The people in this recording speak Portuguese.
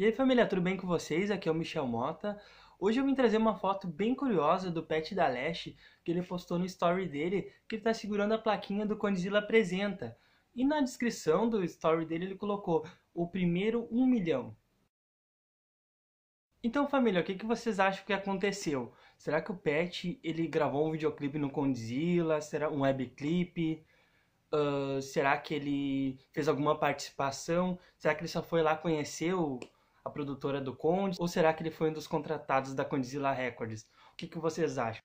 E aí família, tudo bem com vocês? Aqui é o Michel Mota. Hoje eu vim trazer uma foto bem curiosa do Pet da Leste, que ele postou no story dele, que ele está segurando a plaquinha do Condzilla Apresenta. E na descrição do story dele ele colocou o primeiro 1 um milhão. Então família, o que, que vocês acham que aconteceu? Será que o Pet ele gravou um videoclipe no Condzilla? Será um webclipe? Uh, será que ele fez alguma participação? Será que ele só foi lá conhecer o a produtora do Conde? Ou será que ele foi um dos contratados da Condzilla Records? O que, que vocês acham?